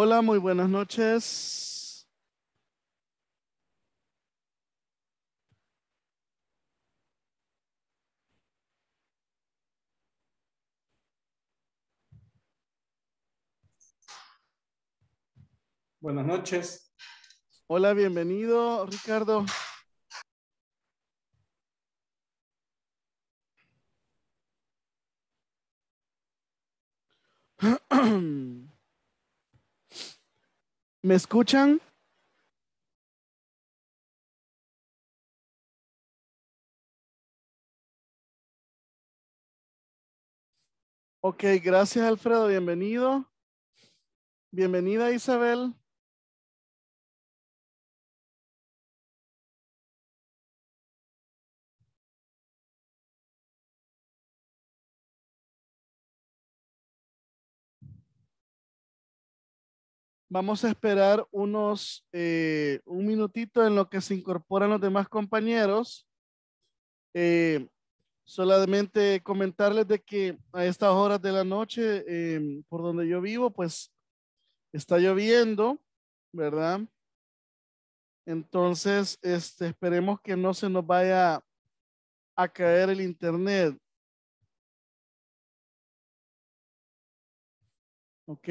Hola, muy buenas noches. Buenas noches. Hola, bienvenido, Ricardo. ¿Me escuchan? Ok, gracias Alfredo, bienvenido. Bienvenida Isabel. Vamos a esperar unos, eh, un minutito en lo que se incorporan los demás compañeros. Eh, solamente comentarles de que a estas horas de la noche, em, por donde yo vivo, pues está lloviendo, ¿verdad? Entonces, este, esperemos que no se nos vaya a caer el internet. Ok.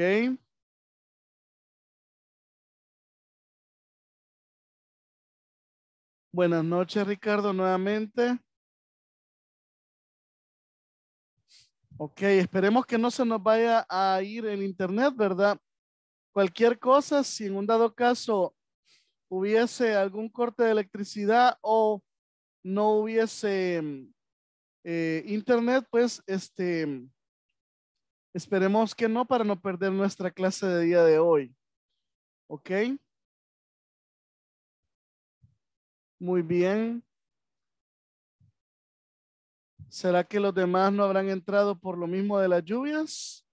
Buenas noches, Ricardo, nuevamente. Ok, esperemos que no se nos vaya a ir el internet, ¿verdad? Cualquier cosa, si en un dado caso hubiese algún corte de electricidad o no hubiese mm, eh, internet, pues este, esperemos que no para no perder nuestra clase de día de hoy. ¿Ok? Muy bien. ¿Será que los demás no habrán entrado por lo mismo de las lluvias?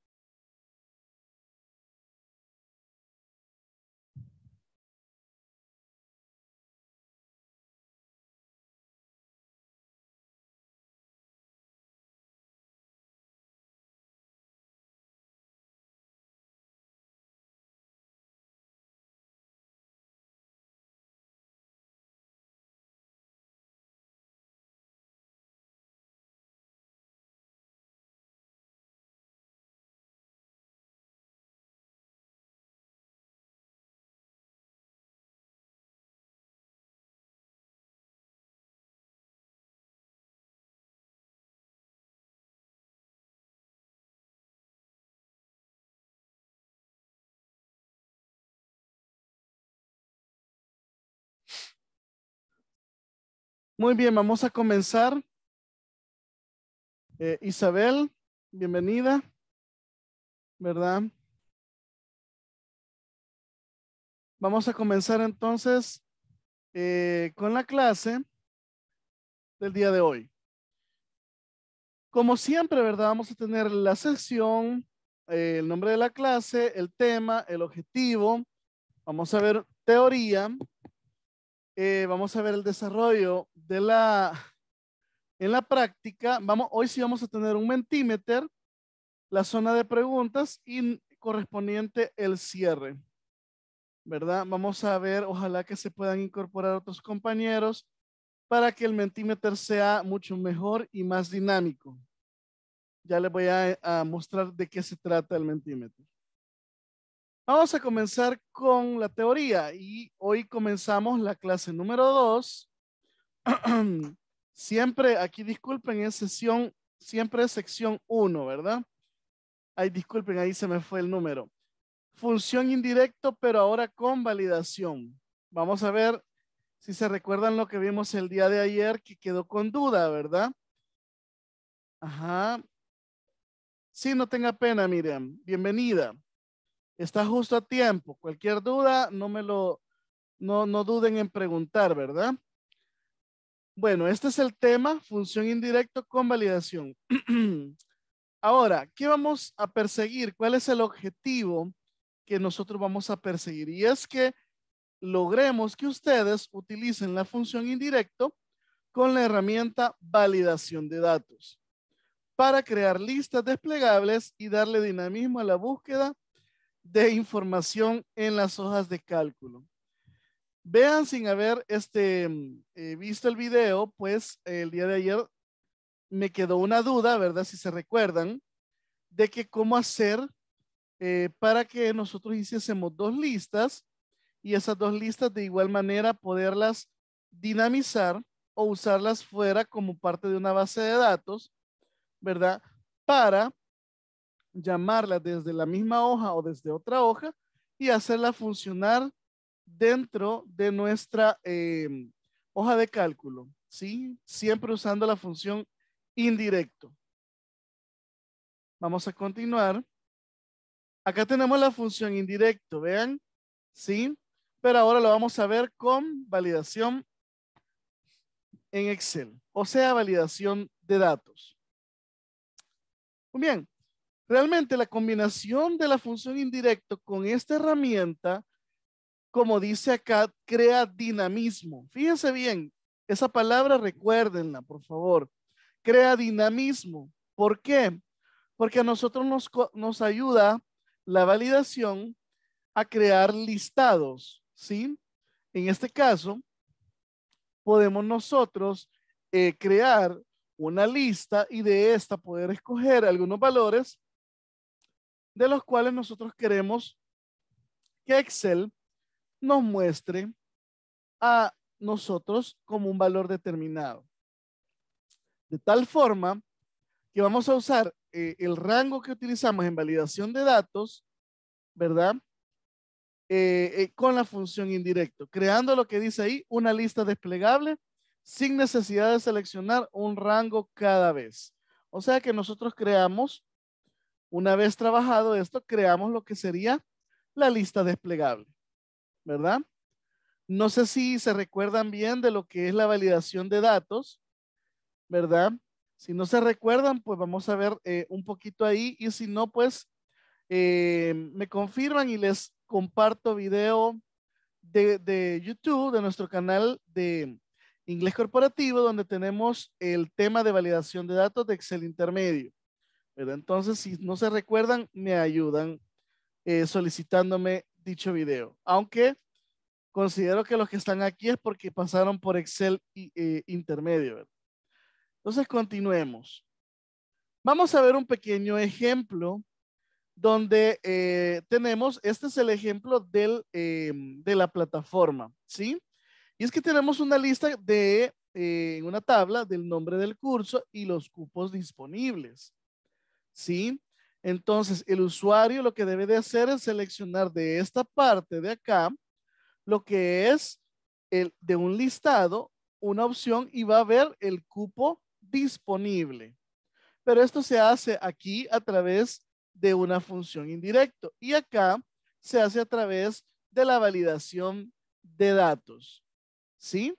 Muy bien, vamos a comenzar. Eh, Isabel, bienvenida. ¿Verdad? Vamos a comenzar entonces eh, con la clase del día de hoy. Como siempre, ¿verdad? Vamos a tener la sesión, eh, el nombre de la clase, el tema, el objetivo. Vamos a ver teoría, eh, vamos a ver el desarrollo de la, en la práctica, vamos, hoy sí vamos a tener un mentimeter, la zona de preguntas y correspondiente el cierre. ¿Verdad? Vamos a ver, ojalá que se puedan incorporar otros compañeros para que el mentimeter sea mucho mejor y más dinámico. Ya les voy a, a mostrar de qué se trata el mentimeter. Vamos a comenzar con la teoría y hoy comenzamos la clase número 2. siempre, aquí disculpen, es sesión, siempre es sección 1, ¿verdad? Ay, disculpen, ahí se me fue el número. Función indirecto, pero ahora con validación. Vamos a ver si se recuerdan lo que vimos el día de ayer que quedó con duda, ¿verdad? Ajá. Sí, no tenga pena, Miriam. Bienvenida. Está justo a tiempo. Cualquier duda, no me lo, no, no duden en preguntar, ¿verdad? Bueno, este es el tema, función indirecto con validación. Ahora, ¿qué vamos a perseguir? ¿Cuál es el objetivo que nosotros vamos a perseguir? Y es que logremos que ustedes utilicen la función indirecto con la herramienta validación de datos para crear listas desplegables y darle dinamismo a la búsqueda de información en las hojas de cálculo. Vean sin haber este, eh, visto el video, pues el día de ayer me quedó una duda, ¿verdad? Si se recuerdan, de que cómo hacer eh, para que nosotros hiciésemos dos listas y esas dos listas de igual manera poderlas dinamizar o usarlas fuera como parte de una base de datos, ¿verdad? Para llamarla desde la misma hoja o desde otra hoja y hacerla funcionar dentro de nuestra eh, hoja de cálculo, ¿sí? Siempre usando la función indirecto. Vamos a continuar. Acá tenemos la función indirecto, vean, ¿sí? Pero ahora lo vamos a ver con validación en Excel, o sea, validación de datos. Muy bien, Realmente la combinación de la función indirecto con esta herramienta, como dice acá, crea dinamismo. Fíjense bien, esa palabra recuérdenla, por favor. Crea dinamismo. ¿Por qué? Porque a nosotros nos, ayuda la validación a crear listados, ¿sí? En este caso, podemos nosotros eh, crear una lista y de esta poder escoger algunos valores de los cuales nosotros queremos que Excel nos muestre a nosotros como un valor determinado. De tal forma que vamos a usar eh, el rango que utilizamos en validación de datos, ¿verdad? Eh, eh, con la función indirecto, creando lo que dice ahí, una lista desplegable sin necesidad de seleccionar un rango cada vez. O sea que nosotros creamos una vez trabajado esto, creamos lo que sería la lista desplegable, ¿verdad? No sé si se recuerdan bien de lo que es la validación de datos, ¿verdad? Si no se recuerdan, pues vamos a ver eh, un poquito ahí y si no, pues eh, me confirman y les comparto video de, YouTube, de nuestro canal de inglés corporativo, donde tenemos el tema de validación de datos de Excel intermedio. Entonces, si no se recuerdan, me ayudan eh, solicitándome dicho video. Aunque considero que los que están aquí es porque pasaron por Excel eh, intermedio. Entonces, continuemos. Vamos a ver un pequeño ejemplo donde eh, tenemos, este es el ejemplo de la plataforma, ¿sí? Y es que tenemos una lista de, una tabla del nombre del curso y los cupos disponibles. ¿sí? Entonces, el usuario lo que debe de hacer es seleccionar de esta parte de acá lo que es el, de un listado, una opción y va a ver el cupo disponible. Pero esto se hace aquí a través de una función indirecto y acá se hace a través de la validación de datos. ¿Sí?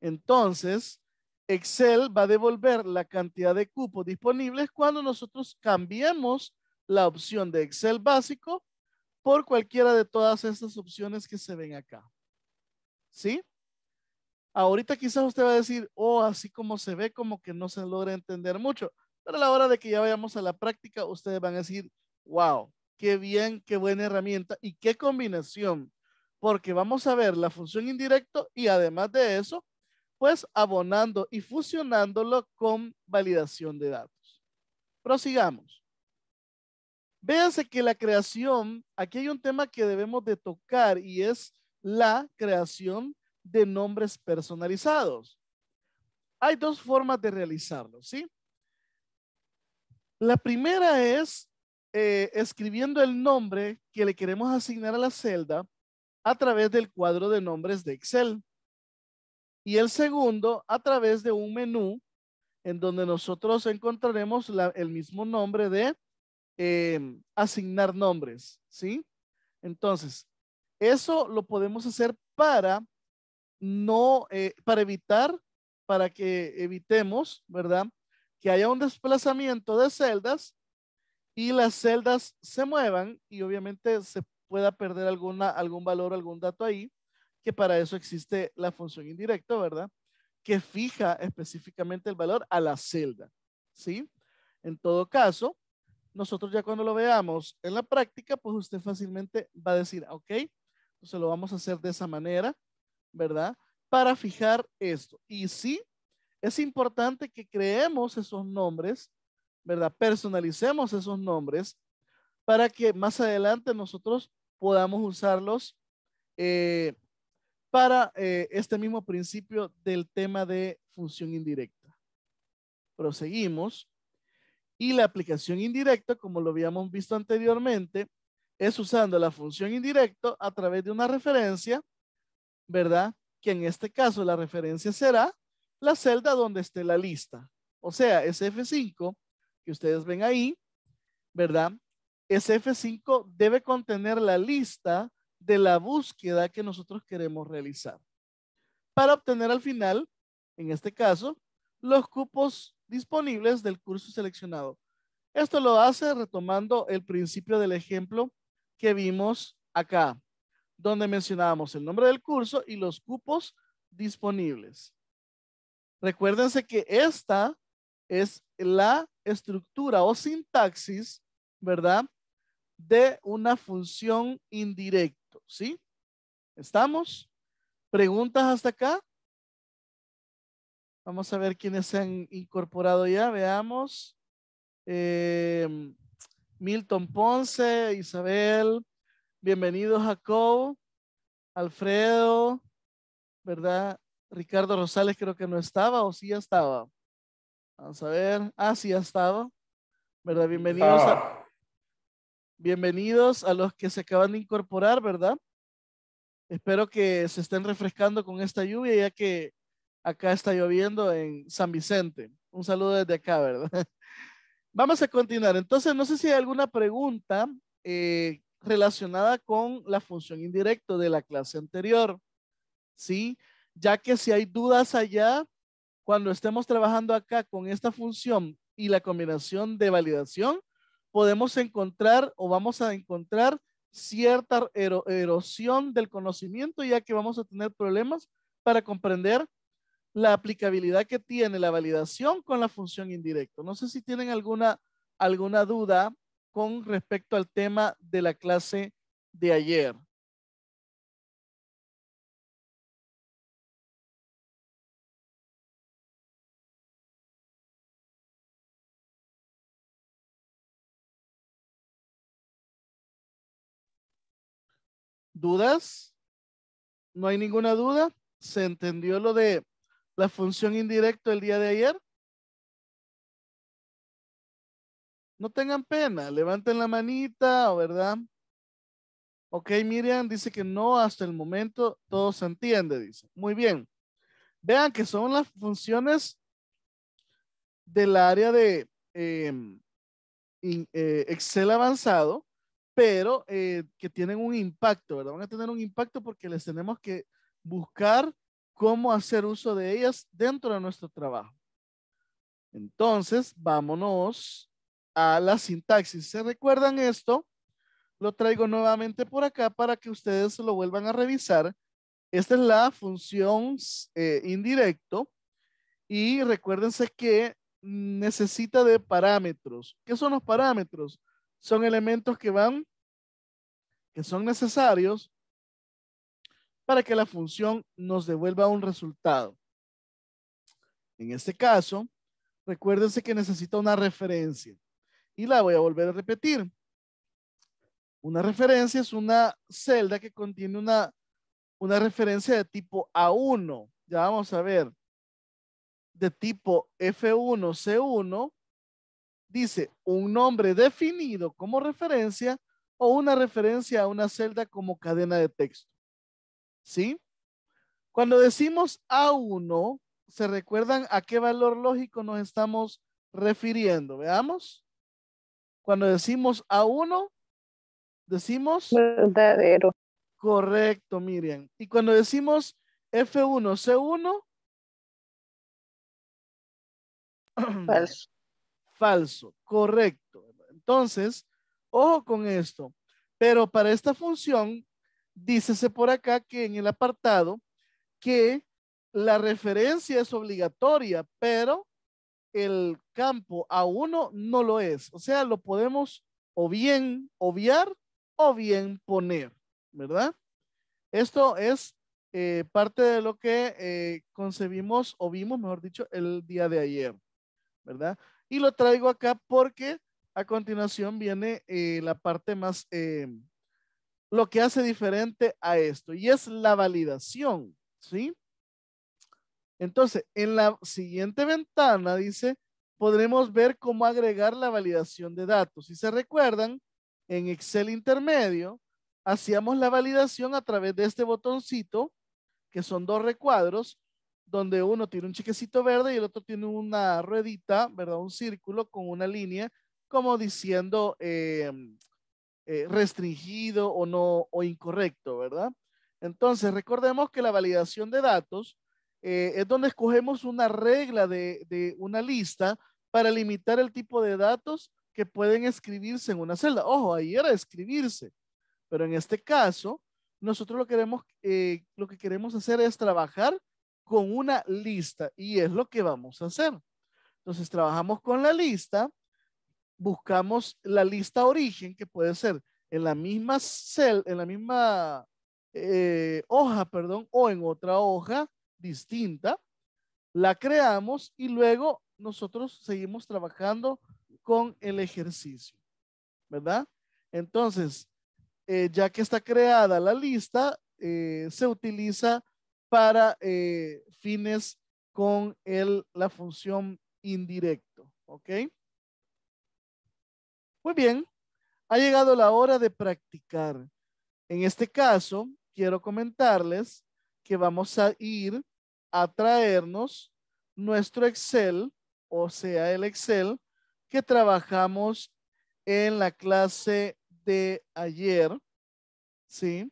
Entonces, Excel va a devolver la cantidad de cupos disponibles cuando nosotros cambiemos la opción de Excel básico por cualquiera de todas estas opciones que se ven acá. ¿Sí? Ahorita quizás usted va a decir, oh, así como se ve, como que no se logra entender mucho. Pero a la hora de que ya vayamos a la práctica, ustedes van a decir, wow, qué bien, qué buena herramienta y qué combinación. Porque vamos a ver la función indirecto y además de eso, pues abonando y fusionándolo con validación de datos. Prosigamos. Véase que la creación, aquí hay un tema que debemos de tocar y es la creación de nombres personalizados. Hay dos formas de realizarlo, ¿sí? La primera es eh, escribiendo el nombre que le queremos asignar a la celda a través del cuadro de nombres de Excel y el segundo a través de un menú en donde nosotros encontraremos el mismo nombre de em, asignar nombres, ¿sí? Entonces, eso lo podemos hacer para no, eh, para evitar, para que evitemos, ¿verdad? Que haya un desplazamiento de celdas y las celdas se muevan y obviamente se pueda perder alguna, algún valor, algún dato ahí que para eso existe la función indirecta, ¿verdad? Que fija específicamente el valor a la celda, ¿sí? En todo caso, nosotros ya cuando lo veamos en la práctica, pues usted fácilmente va a decir, ok, entonces lo vamos a hacer de esa manera, ¿verdad? Para fijar esto. Y sí, es importante que creemos esos nombres, ¿verdad? Personalicemos esos nombres para que más adelante nosotros podamos usarlos eh, para eh, este mismo principio del tema de función indirecta. Proseguimos. Y la aplicación indirecta, como lo habíamos visto anteriormente, es usando la función indirecta a través de una referencia, ¿verdad? Que en este caso la referencia será la celda donde esté la lista. O sea, sf 5 que ustedes ven ahí, ¿verdad? sf 5 debe contener la lista de la búsqueda que nosotros queremos realizar para obtener al final, en este caso, los cupos disponibles del curso seleccionado. Esto lo hace retomando el principio del ejemplo que vimos acá, donde mencionábamos el nombre del curso y los cupos disponibles. Recuérdense que esta es la estructura o sintaxis, ¿verdad? De una función indirecta. ¿sí? ¿Estamos? ¿Preguntas hasta acá? Vamos a ver quiénes se han incorporado ya, veamos. Em, Milton Ponce, Isabel, bienvenido Jacob, Alfredo, ¿verdad? Ricardo Rosales creo que no estaba o sí ya estaba. Vamos a ver. Ah, sí ya estaba. ¿Verdad? Bienvenidos ah. Bienvenidos a los que se acaban de incorporar, ¿verdad? Espero que se estén refrescando con esta lluvia, ya que acá está lloviendo en San Vicente. Un saludo desde acá, ¿verdad? Vamos a continuar. Entonces, no sé si hay alguna pregunta eh, relacionada con la función indirecta de la clase anterior, ¿sí? Ya que si hay dudas allá, cuando estemos trabajando acá con esta función y la combinación de validación, podemos encontrar o vamos a encontrar cierta erosión del conocimiento, ya que vamos a tener problemas para comprender la aplicabilidad que tiene la validación con la función indirecta. No sé si tienen alguna, alguna duda con respecto al tema de la clase de ayer. ¿Dudas? ¿No hay ninguna duda? ¿Se entendió lo de la función indirecta el día de ayer? No tengan pena, levanten la manita, ¿verdad? Ok, Miriam dice que no, hasta el momento todo se entiende, dice. Muy bien. Vean que son las funciones del área de em, eh, Excel avanzado pero eh, que tienen un impacto, ¿verdad? Van a tener un impacto porque les tenemos que buscar cómo hacer uso de ellas dentro de nuestro trabajo. Entonces, vámonos a la sintaxis. ¿Se recuerdan esto? Lo traigo nuevamente por acá para que ustedes lo vuelvan a revisar. Esta es la función eh, indirecto y recuérdense que necesita de parámetros. ¿Qué son los parámetros? son elementos que van, que son necesarios para que la función nos devuelva un resultado. En este caso, recuérdense que necesita una referencia y la voy a volver a repetir. Una referencia es una celda que contiene una, una referencia de tipo A1. Ya vamos a ver. De tipo F1, C1 dice un nombre definido como referencia o una referencia a una celda como cadena de texto. ¿Sí? Cuando decimos A1, ¿se recuerdan a qué valor lógico nos estamos refiriendo? Veamos. Cuando decimos A1, decimos... Verdadero. Correcto, Miriam. Y cuando decimos F1, C1... Falso falso, correcto. Entonces, ojo con esto, pero para esta función, dícese por acá que en el apartado que la referencia es obligatoria, pero el campo A1 no lo es. O sea, lo podemos o bien obviar o bien poner, ¿verdad? Esto es eh, parte de lo que eh, concebimos o vimos, mejor dicho, el día de ayer, ¿verdad? Y lo traigo acá porque a continuación viene eh, la parte más, eh, lo que hace diferente a esto, y es la validación, ¿sí? Entonces, en la siguiente ventana, dice, podremos ver cómo agregar la validación de datos. Si se recuerdan, en Excel intermedio, hacíamos la validación a través de este botoncito, que son dos recuadros, donde uno tiene un chiquecito verde y el otro tiene una ruedita, ¿verdad? Un círculo con una línea, como diciendo em, eh, restringido o no o incorrecto, ¿verdad? Entonces, recordemos que la validación de datos eh, es donde escogemos una regla de, una lista para limitar el tipo de datos que pueden escribirse en una celda. Ojo, ahí era escribirse, pero en este caso, nosotros lo, queremos, eh, lo que queremos hacer es trabajar con una lista y es lo que vamos a hacer. Entonces trabajamos con la lista, buscamos la lista origen que puede ser en la misma cel, en la misma eh, hoja, perdón, o en otra hoja distinta, la creamos y luego nosotros seguimos trabajando con el ejercicio, ¿verdad? Entonces, eh, ya que está creada la lista, eh, se utiliza para eh, fines con la función indirecto. ¿Ok? Muy bien, ha llegado la hora de practicar. En este caso, quiero comentarles que vamos a ir a traernos nuestro Excel, o sea, el Excel que trabajamos en la clase de ayer. ¿Sí?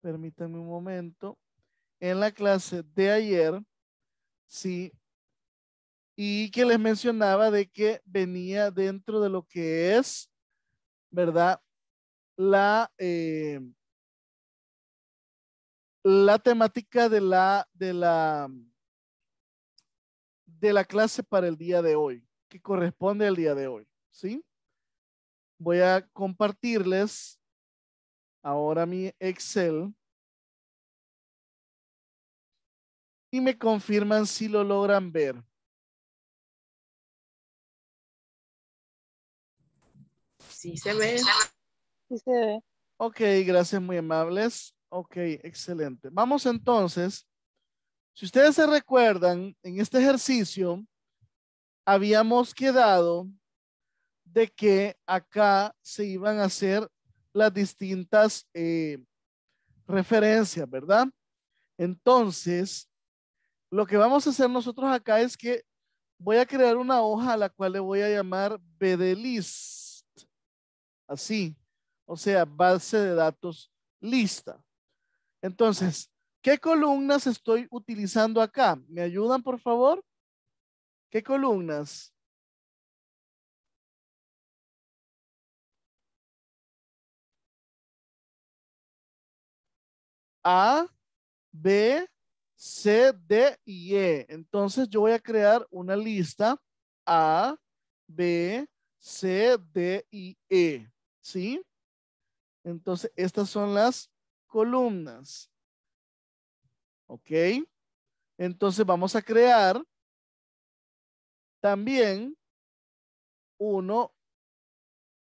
Permítanme un momento en la clase de ayer, ¿sí? Y que les mencionaba de que venía dentro de lo que es, ¿verdad? La, eh, la temática de la, de la, de la clase para el día de hoy, que corresponde al día de hoy, ¿sí? Voy a compartirles ahora mi Excel. y me confirman si lo logran ver. Sí se ve. Sí se ve. Ok, gracias, muy amables. Ok, excelente. Vamos entonces. Si ustedes se recuerdan, en este ejercicio habíamos quedado de que acá se iban a hacer las distintas eh, referencias, ¿verdad? Entonces, lo que vamos a hacer nosotros acá es que voy a crear una hoja a la cual le voy a llamar BDList. Así, o sea, base de datos lista. Entonces, ¿qué columnas estoy utilizando acá? ¿Me ayudan, por favor? ¿Qué columnas? A, B, C, D y E. Entonces yo voy a crear una lista A, B, C, D y E. ¿Sí? Entonces estas son las columnas. ¿Ok? Entonces vamos a crear también uno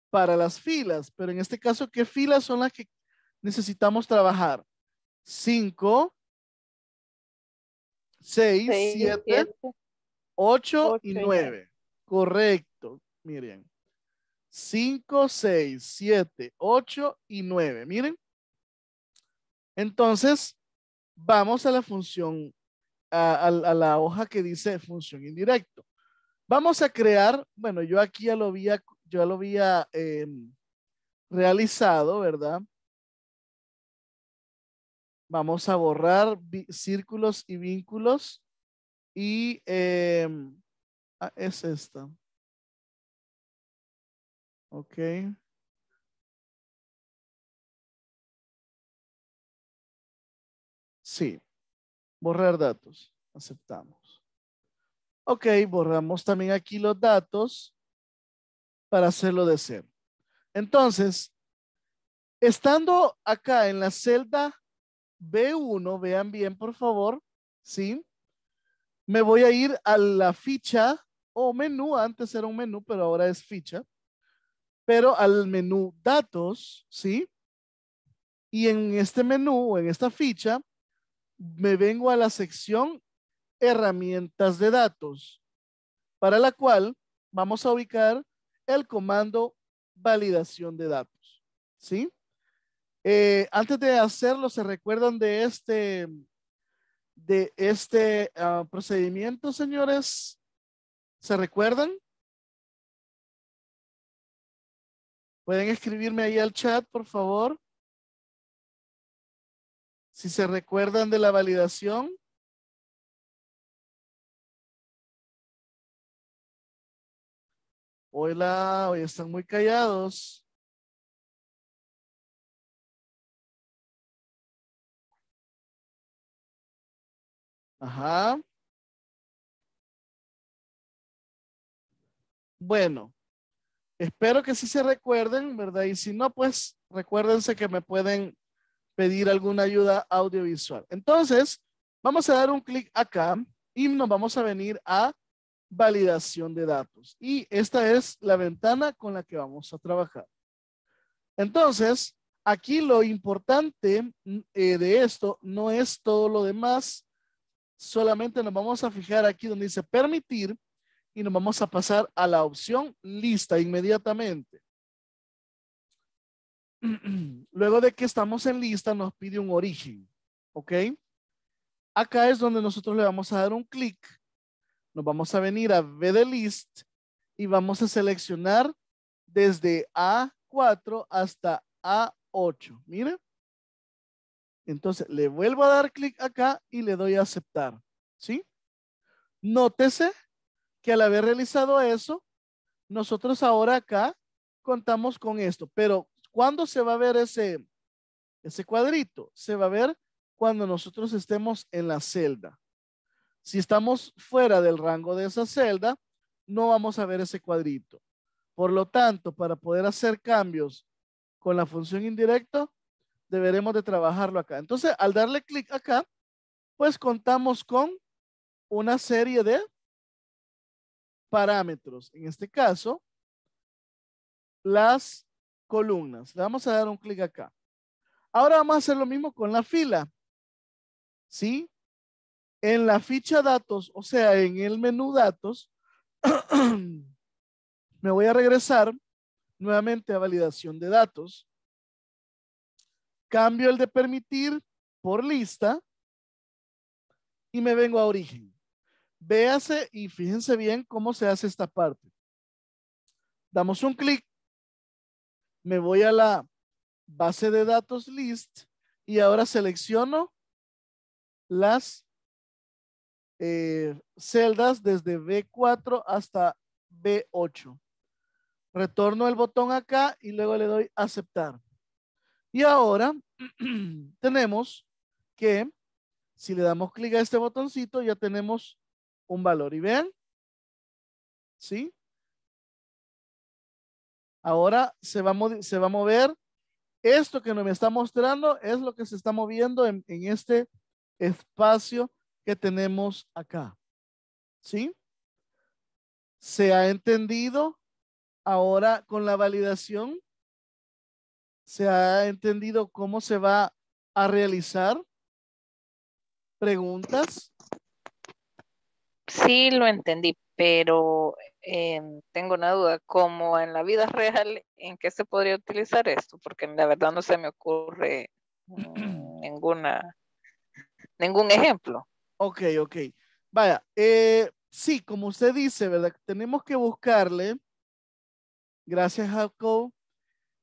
para las filas. Pero en este caso, ¿qué filas son las que necesitamos trabajar? 5, 6, 7, 8 y 9. Correcto, miren. 5, 6, 7, 8 y 9. Miren. Entonces, vamos a la función, a, la hoja que dice función indirecto. Vamos a crear, bueno, yo aquí ya lo había, yo lo había em, realizado, ¿verdad? Vamos a borrar círculos y vínculos. Y em, ah, es esta. Ok. Sí. Borrar datos. Aceptamos. Ok, borramos también aquí los datos para hacerlo de cero. Entonces, estando acá en la celda B1, vean bien por favor, ¿sí? Me voy a ir a la ficha o menú, antes era un menú, pero ahora es ficha, pero al menú datos, ¿sí? Y en este menú o en esta ficha, me vengo a la sección herramientas de datos, para la cual vamos a ubicar el comando validación de datos, ¿sí? Eh, antes de hacerlo, ¿se recuerdan de este, de este ah, procedimiento, señores? ¿Se recuerdan? Pueden escribirme ahí al chat, por favor. Si se recuerdan de la validación. Hola, hoy están muy callados. Ajá. Bueno, espero que sí se recuerden, ¿verdad? Y si no, pues recuérdense que me pueden pedir alguna ayuda audiovisual. Entonces, vamos a dar un clic acá y nos vamos a venir a validación de datos. Y esta es la ventana con la que vamos a trabajar. Entonces, aquí lo importante eh, de esto no es todo lo demás, solamente nos vamos a fijar aquí donde dice permitir y nos vamos a pasar a la opción lista inmediatamente. Luego de que estamos en lista, nos pide un origen. ¿Ok? Acá es donde nosotros le vamos a dar un clic. Nos vamos a venir a B de List y vamos a seleccionar desde A4 hasta A8. Miren. Entonces le vuelvo a dar clic acá y le doy a aceptar. ¿Sí? Nótese que al haber realizado eso, nosotros ahora acá contamos con esto. Pero ¿cuándo se va a ver ese, ese cuadrito? Se va a ver cuando nosotros estemos en la celda. Si estamos fuera del rango de esa celda, no vamos a ver ese cuadrito. Por lo tanto, para poder hacer cambios con la función indirecto, deberemos de trabajarlo acá. Entonces, al darle clic acá, pues contamos con una serie de parámetros. En este caso, las columnas. Le vamos a dar un clic acá. Ahora vamos a hacer lo mismo con la fila. ¿Sí? En la ficha datos, o sea, en el menú datos, me voy a regresar nuevamente a validación de datos. Cambio el de permitir por lista y me vengo a origen. Véase y fíjense bien cómo se hace esta parte. Damos un clic, me voy a la base de datos list y ahora selecciono las eh, celdas desde B4 hasta B8. Retorno el botón acá y luego le doy aceptar. Y ahora tenemos que si le damos clic a este botoncito, ya tenemos un valor. Y vean, ¿sí? Ahora se va, a se va a mover. Esto que nos está mostrando es lo que se está moviendo en, en este espacio que tenemos acá. ¿Sí? ¿Se ha entendido ahora con la validación? se ha entendido cómo se va a realizar? ¿Preguntas? Sí, lo entendí, pero eh, tengo una duda, como en la vida real, ¿en qué se podría utilizar esto? Porque la verdad no se me ocurre mm, ninguna, ningún ejemplo. Ok, ok. Vaya, eh, sí, como usted dice, ¿verdad? Tenemos que buscarle, gracias Jacob,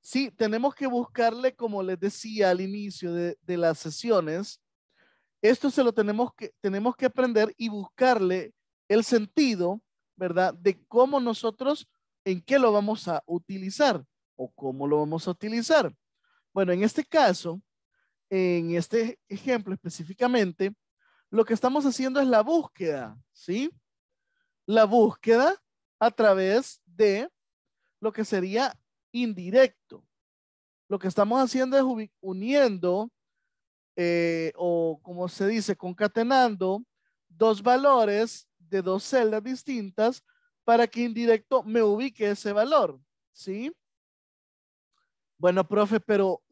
Sí, tenemos que buscarle, como les decía al inicio de, las sesiones, esto se lo tenemos que, tenemos que aprender y buscarle el sentido, ¿verdad? De cómo nosotros, en qué lo vamos a utilizar o cómo lo vamos a utilizar. Bueno, en este caso, en este ejemplo específicamente, lo que estamos haciendo es la búsqueda, ¿sí? La búsqueda a través de lo que sería indirecto. Lo que estamos haciendo es uniendo eh, o como se dice, concatenando dos valores de dos celdas distintas para que indirecto me ubique ese valor, ¿sí? Bueno, profe, pero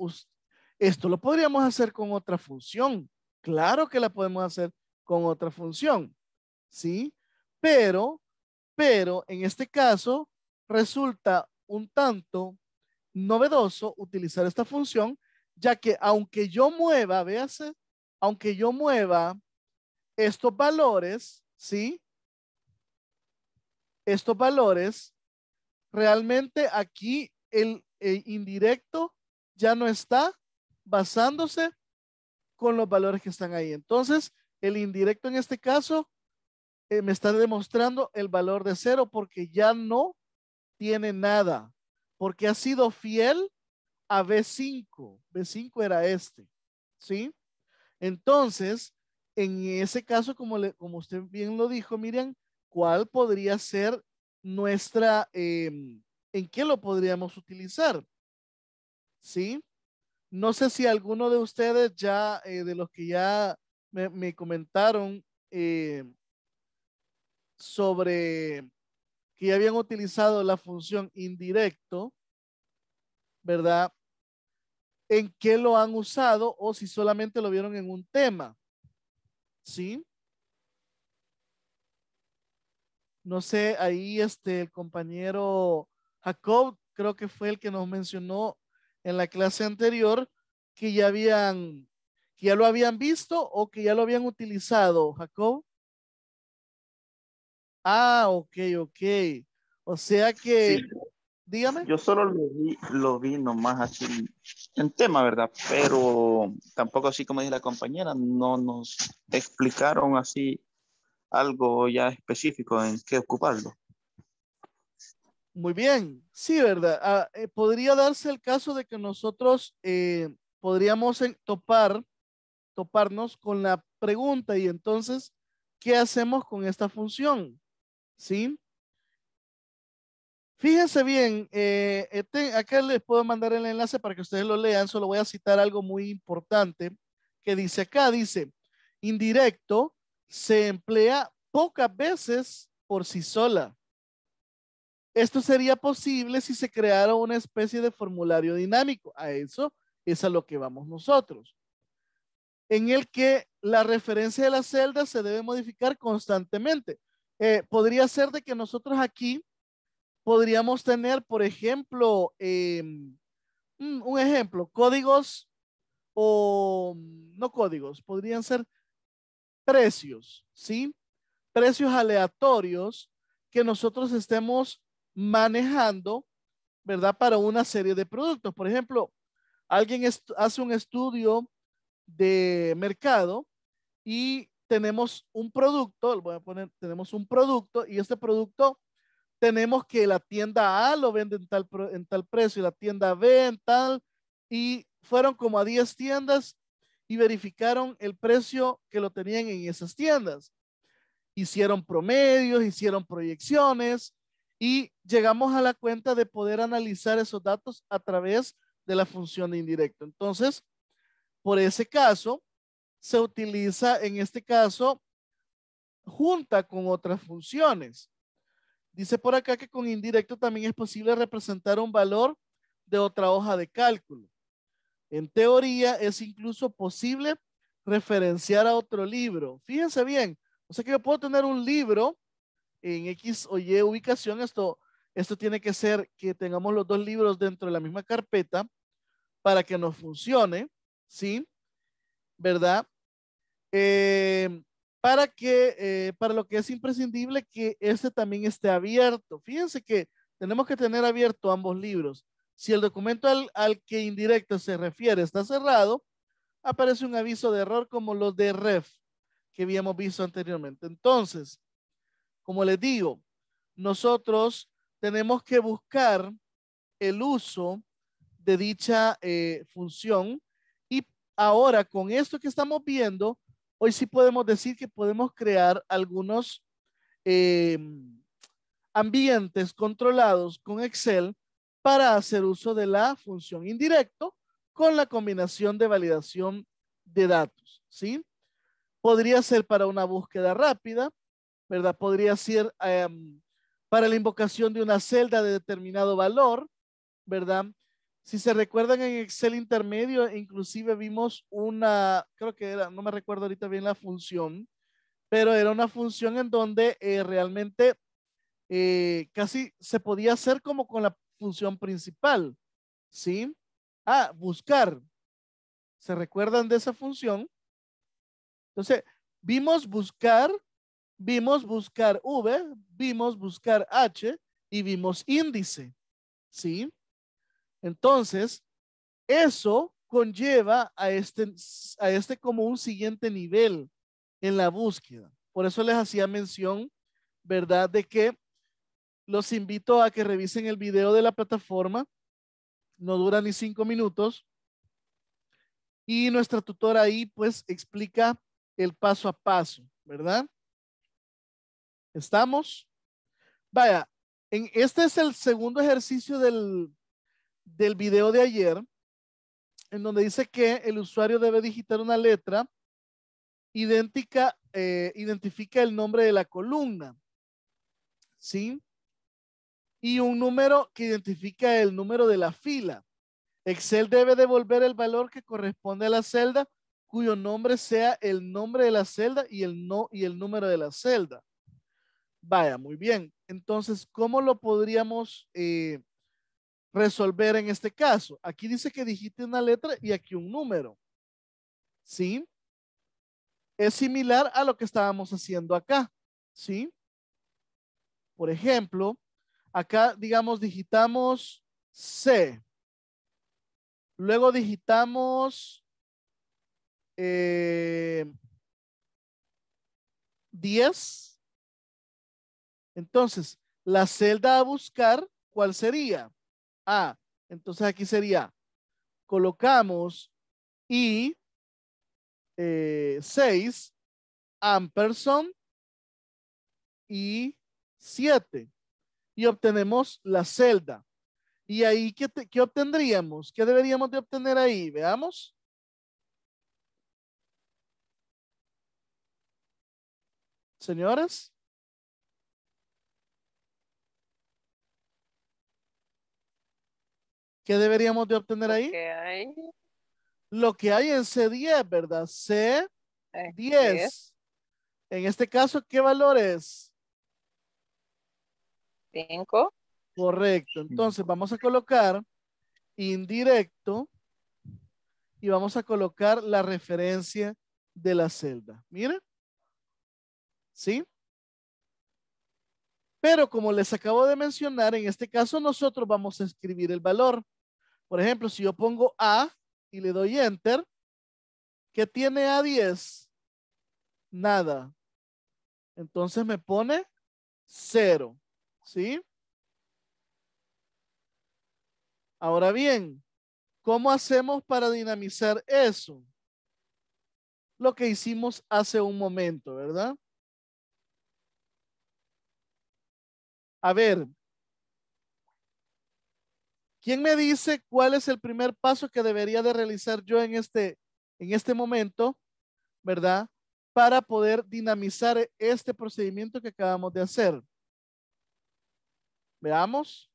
esto lo podríamos hacer con otra función. Claro que la podemos hacer con otra función, ¿sí? Pero, pero en este caso resulta un tanto novedoso utilizar esta función, ya que aunque yo mueva, véase, aunque yo mueva estos valores, ¿sí? Estos valores, realmente aquí el, indirecto ya no está basándose con los valores que están ahí. Entonces, el indirecto en este caso eh, me está demostrando el valor de cero porque ya no tiene nada, porque ha sido fiel a B5. B5 era este, ¿sí? Entonces, en ese caso, como, como usted bien lo dijo, Miriam, ¿cuál podría ser nuestra, em, en qué lo podríamos utilizar? ¿Sí? No sé si alguno de ustedes ya, eh, de los que ya me, comentaron em, sobre que ya habían utilizado la función indirecto, ¿verdad? ¿En qué lo han usado o si solamente lo vieron en un tema? ¿Sí? No sé, ahí este, el compañero Jacob creo que fue el que nos mencionó en la clase anterior que ya habían, que ya lo habían visto o que ya lo habían utilizado, Jacob. Ah, ok, ok. O sea que, dígame. Yo solo lo vi, lo nomás así en tema, ¿verdad? Pero tampoco así como dice la compañera, no nos explicaron así algo ya específico en qué ocuparlo. Muy bien, sí, ¿verdad? Ah, eh, podría darse el caso de que nosotros eh, podríamos topar, toparnos con la pregunta y entonces, ¿qué hacemos con esta función? ¿sí? Fíjense bien, eh, eh, acá les puedo mandar el enlace para que ustedes lo lean, solo voy a citar algo muy importante que dice acá, dice, indirecto se emplea pocas veces por sí sola. Esto sería posible si se creara una especie de formulario dinámico. A eso es a lo que vamos nosotros. En el que la referencia de la celda se debe modificar constantemente. Eh, podría ser de que nosotros aquí podríamos tener, por ejemplo, em, mm, un ejemplo, códigos o mm, no códigos, podrían ser precios, ¿sí? Precios aleatorios que nosotros estemos manejando, ¿verdad? Para una serie de productos. Por ejemplo, alguien hace un estudio de mercado y tenemos un producto, voy a poner, tenemos un producto y este producto tenemos que la tienda A lo vende tal, tal precio y la tienda B en tal. Y fueron como a 10 tiendas y verificaron el precio que lo tenían en esas tiendas. Hicieron promedios, hicieron proyecciones y llegamos a la cuenta de poder analizar esos datos a través de la función de indirecto. Entonces, por ese caso, se utiliza en este caso junta con otras funciones. Dice por acá que con indirecto también es posible representar un valor de otra hoja de cálculo. En teoría es incluso posible referenciar a otro libro. Fíjense bien, o sea que yo puedo tener un libro en X o Y ubicación. Esto, esto tiene que ser que tengamos los dos libros dentro de la misma carpeta para que nos funcione, ¿sí? ¿verdad? Em, para que, eh, para lo que es imprescindible que este también esté abierto. Fíjense que tenemos que tener abierto ambos libros. Si el documento al, al que indirecto se refiere está cerrado, aparece un aviso de error como los de ref que habíamos visto anteriormente. Entonces, como les digo, nosotros tenemos que buscar el uso de dicha eh, función ahora con esto que estamos viendo, hoy sí podemos decir que podemos crear algunos em, ambientes controlados con Excel para hacer uso de la función indirecto con la combinación de validación de datos, ¿sí? Podría ser para una búsqueda rápida, ¿verdad? Podría ser em, para la invocación de una celda de determinado valor, ¿verdad? Si se recuerdan en Excel intermedio, inclusive vimos una, creo que era, no me recuerdo ahorita bien la función, pero era una función en donde eh, realmente eh, casi se podía hacer como con la función principal, ¿sí? Ah, buscar. ¿Se recuerdan de esa función? Entonces, vimos buscar, vimos buscar V, vimos buscar H y vimos índice, ¿sí? Entonces, eso conlleva a este, a este como un siguiente nivel en la búsqueda. Por eso les hacía mención, ¿verdad? De que los invito a que revisen el video de la plataforma. No dura ni cinco minutos. Y nuestra tutora ahí pues explica el paso a paso, ¿verdad? ¿Estamos? Vaya, en, este es el segundo ejercicio del, del video de ayer, en donde dice que el usuario debe digitar una letra idéntica, eh, identifica el nombre de la columna, ¿sí? Y un número que identifica el número de la fila. Excel debe devolver el valor que corresponde a la celda cuyo nombre sea el nombre de la celda y el, no, y el número de la celda. Vaya, muy bien. Entonces, ¿cómo lo podríamos eh, resolver en este caso. Aquí dice que digite una letra y aquí un número. ¿Sí? Es similar a lo que estábamos haciendo acá. ¿Sí? Por ejemplo, acá, digamos, digitamos C. Luego digitamos 10. Eh, Entonces, la celda a buscar, ¿cuál sería? Ah, Entonces aquí sería, colocamos I 6 amperson ampersand y 7 y obtenemos la celda. ¿Y ahí qué, qué obtendríamos? ¿Qué deberíamos de obtener ahí? Veamos. Señores. ¿Qué deberíamos de obtener ahí? Lo que hay en C10, ¿verdad? C10. En este caso, ¿qué valor es? 5. Correcto. Entonces, vamos a colocar indirecto y vamos a colocar la referencia de la celda. Mira. ¿Sí? Pero como les acabo de mencionar, en este caso nosotros vamos a escribir el valor. Por ejemplo, si yo pongo A y le doy Enter, ¿qué tiene A10? Nada. Entonces me pone cero. ¿Sí? Ahora bien, ¿cómo hacemos para dinamizar eso? Lo que hicimos hace un momento, ¿verdad? A ver, ¿Quién me dice cuál es el primer paso que debería de realizar yo en este, en este momento, verdad? Para poder dinamizar este procedimiento que acabamos de hacer. Veamos.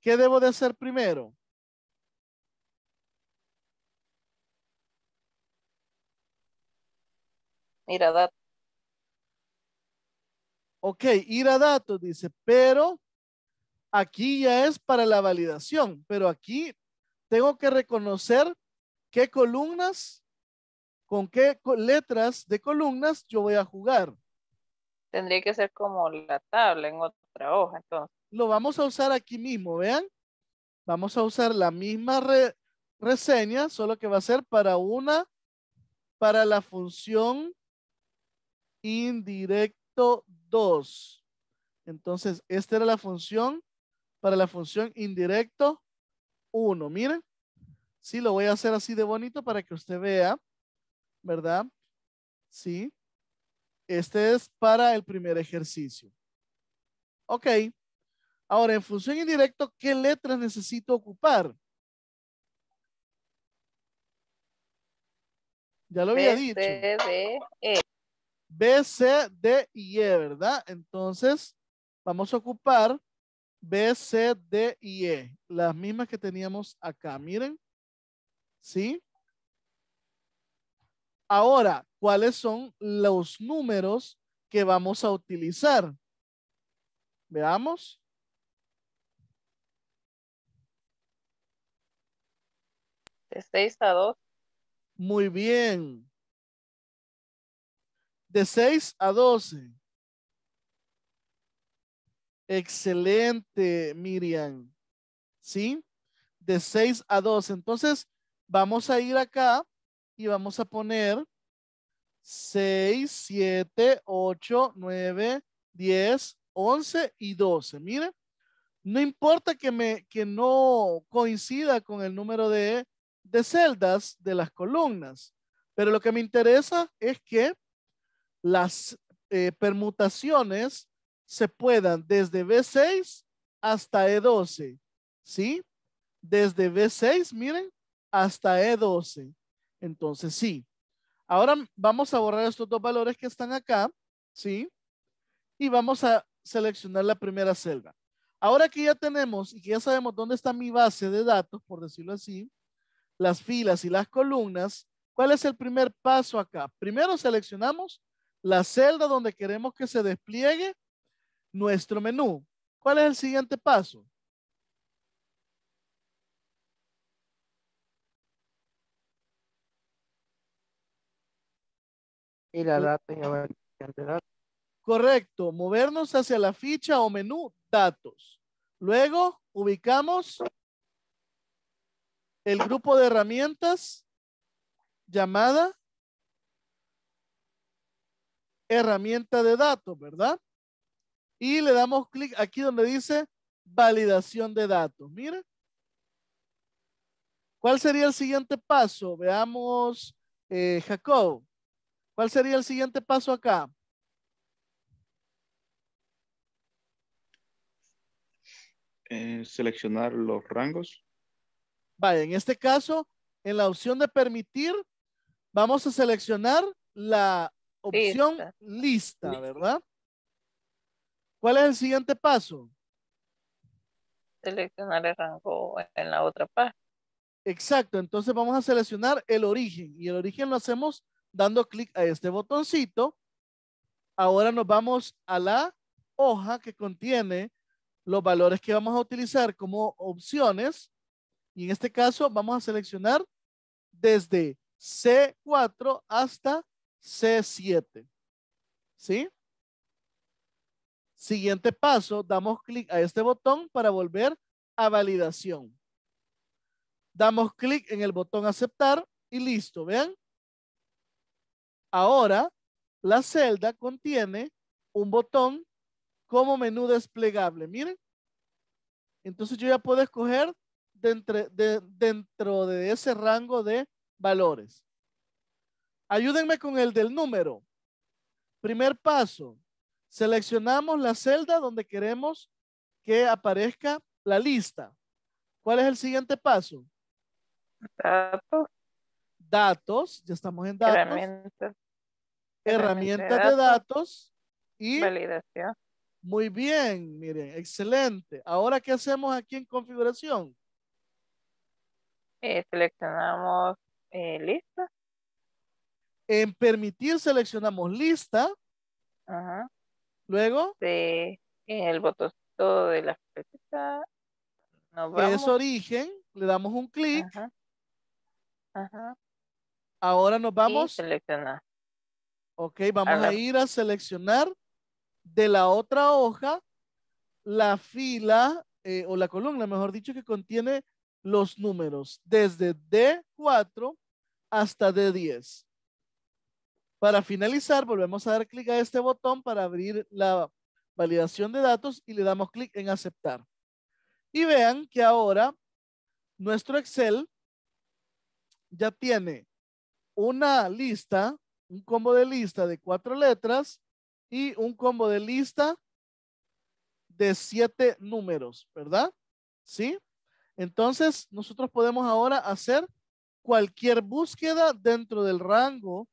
¿Qué debo de hacer primero? Mira, Ok, ir a datos, dice, pero aquí ya es para la validación, pero aquí tengo que reconocer qué columnas, con qué letras de columnas yo voy a jugar. Tendría que ser como la tabla en otra hoja, entonces. Lo vamos a usar aquí mismo, vean. Vamos a usar la misma reseña, solo que va a ser para una, para la función indirecta 2. Entonces, esta era la función para la función indirecto 1. Miren, sí, lo voy a hacer así de bonito para que usted vea, ¿verdad? Sí. Este es para el primer ejercicio. Ok. Ahora, en función indirecto, ¿qué letras necesito ocupar? Ya lo había dicho. D, E. B, C, D y E, ¿verdad? Entonces, vamos a ocupar B, C, D y E. Las mismas que teníamos acá, miren. ¿Sí? Ahora, ¿cuáles son los números que vamos a utilizar? Veamos. De 6 a 2. Muy bien de 6 a 12. Excelente, Miriam. ¿Sí? De 6 a 12. Entonces, vamos a ir acá y vamos a poner 6, 7, 8, 9, 10, 11 y 12. Miren, no importa que, me, que no coincida con el número de, de celdas de las columnas, pero lo que me interesa es que las eh, permutaciones se puedan desde B6 hasta E12, ¿sí? Desde B6, miren, hasta E12. Entonces, sí. Ahora vamos a borrar estos dos valores que están acá, ¿sí? Y vamos a seleccionar la primera celda. Ahora que ya tenemos y que ya sabemos dónde está mi base de datos, por decirlo así, las filas y las columnas, ¿cuál es el primer paso acá? Primero seleccionamos la celda donde queremos que se despliegue nuestro menú. ¿Cuál es el siguiente paso? Y la data Correcto, movernos hacia la ficha o menú datos. Luego ubicamos el grupo de herramientas llamada herramienta de datos, ¿verdad? Y le damos clic aquí donde dice validación de datos. Mira. ¿Cuál sería el siguiente paso? Veamos, eh, Jacob. ¿Cuál sería el siguiente paso acá? Eh, seleccionar los rangos. Vaya, en este caso, en la opción de permitir, vamos a seleccionar la Opción lista, ¿verdad? ¿Cuál es el siguiente paso? Seleccionar el rango en la otra página. Exacto, entonces vamos a seleccionar el origen y el origen lo hacemos dando clic a este botoncito. Ahora nos vamos a la hoja que contiene los valores que vamos a utilizar como opciones. Y en este caso vamos a seleccionar desde C4 hasta C7. ¿Sí? Siguiente paso, damos clic a este botón para volver a validación. Damos clic en el botón aceptar y listo, ¿vean? Ahora, la celda contiene un botón como menú desplegable, miren. Entonces yo ya puedo escoger de, dentro de ese rango de valores. Ayúdenme con el del número. Primer paso, seleccionamos la celda donde queremos que aparezca la lista. ¿Cuál es el siguiente paso? Datos. Datos, ya estamos en datos. Herramientas. Herramientas de datos, y validación. Muy bien, miren, excelente. Ahora, ¿qué hacemos aquí en configuración? Eh, seleccionamos eh, lista. En permitir seleccionamos lista. Luego. en el botón de la Es origen. Le damos un clic. Ajá. Ahora nos vamos. seleccionar. Ok, vamos a ir a seleccionar de la otra hoja la fila eh, o la columna, mejor dicho, que contiene los números desde D4 hasta D10. Para finalizar, volvemos a dar clic a este botón para abrir la validación de datos y le damos clic en aceptar. Y vean que ahora nuestro Excel ya tiene una lista, un combo de lista de cuatro letras y un combo de lista de siete números, ¿verdad? ¿Sí? Entonces, nosotros podemos ahora hacer cualquier búsqueda dentro del rango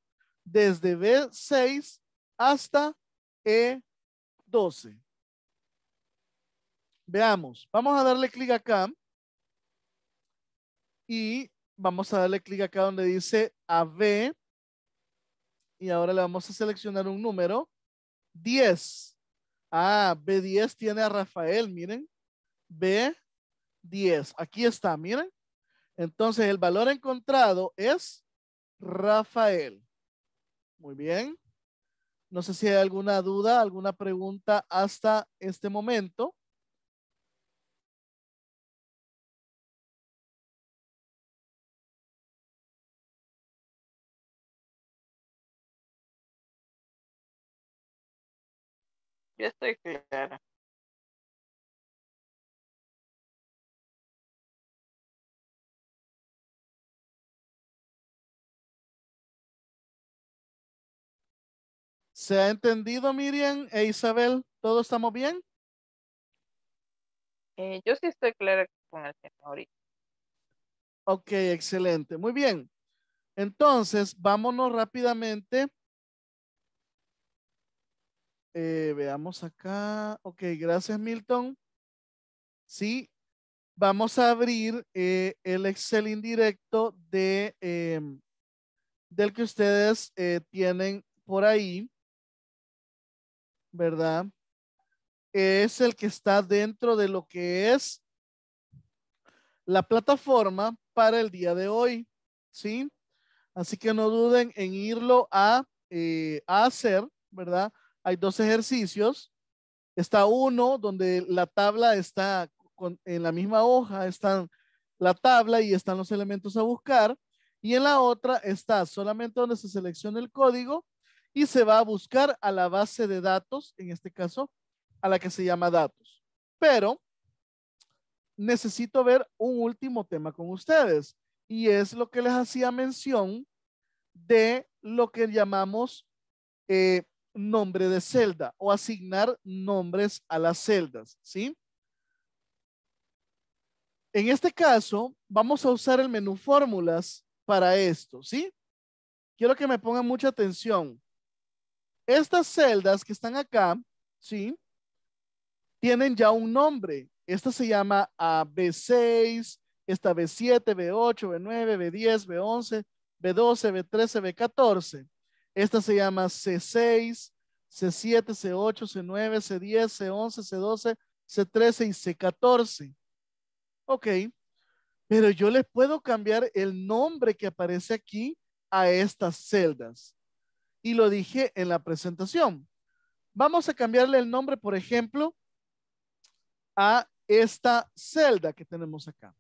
desde B6 hasta E12. Veamos, vamos a darle clic acá y vamos a darle clic acá donde dice AB y ahora le vamos a seleccionar un número 10. Ah, B10 tiene a Rafael, miren. B10. Aquí está, miren. Entonces el valor encontrado es Rafael. Muy bien. No sé si hay alguna duda, alguna pregunta hasta este momento. Ya estoy clara. ¿Se ha entendido, Miriam e Isabel? ¿Todos estamos bien? Eh, yo sí estoy clara con el tema ahorita. Ok, excelente. Muy bien. Entonces, vámonos rápidamente. Eh, veamos acá. Ok, gracias, Milton. Sí, vamos a abrir eh, el Excel indirecto de, em, del que ustedes tienen por ahí. ¿verdad? Es el que está dentro de lo que es la plataforma para el día de hoy, ¿sí? Así que no duden en irlo a, eh, a hacer, ¿verdad? Hay dos ejercicios. Está uno donde la tabla está en la misma hoja, están la tabla y están los elementos a buscar. Y en la otra está solamente donde se selecciona el código y se va a buscar a la base de datos, en este caso, a la que se llama datos. Pero necesito ver un último tema con ustedes y es lo que les hacía mención de lo que llamamos eh, nombre de celda o asignar nombres a las celdas, ¿sí? En este caso, vamos a usar el menú fórmulas para esto, ¿sí? Quiero que me pongan mucha atención. Estas celdas que están acá, ¿sí? Tienen ya un nombre. Esta se llama a B6, esta B7, B8, B9, B10, B11, B12, B13, B14. Esta se llama C6, C7, C8, C9, C10, C11, C12, C13 y C14. Ok, pero yo les puedo cambiar el nombre que aparece aquí a estas celdas y lo dije en la presentación. Vamos a cambiarle el nombre, por ejemplo, a esta celda que tenemos acá.